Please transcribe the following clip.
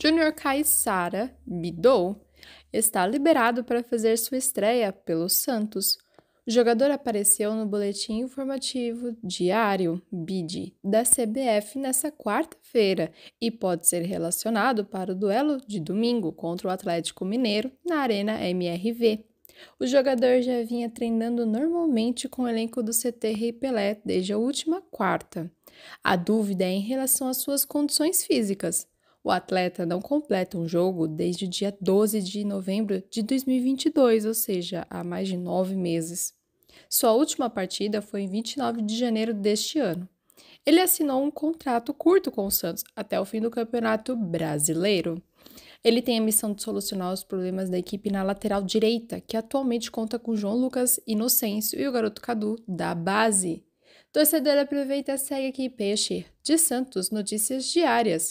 Junior Caissara Bidou está liberado para fazer sua estreia pelo Santos. O jogador apareceu no boletim informativo diário BID da CBF nesta quarta-feira e pode ser relacionado para o duelo de domingo contra o Atlético Mineiro na Arena MRV. O jogador já vinha treinando normalmente com o elenco do CT Rei Pelé desde a última quarta. A dúvida é em relação às suas condições físicas, o atleta não completa um jogo desde o dia 12 de novembro de 2022, ou seja, há mais de nove meses. Sua última partida foi em 29 de janeiro deste ano. Ele assinou um contrato curto com o Santos até o fim do Campeonato Brasileiro. Ele tem a missão de solucionar os problemas da equipe na lateral direita, que atualmente conta com João Lucas Inocêncio e o garoto Cadu da base. Torcedor aproveita e segue aqui Peixe de Santos Notícias Diárias.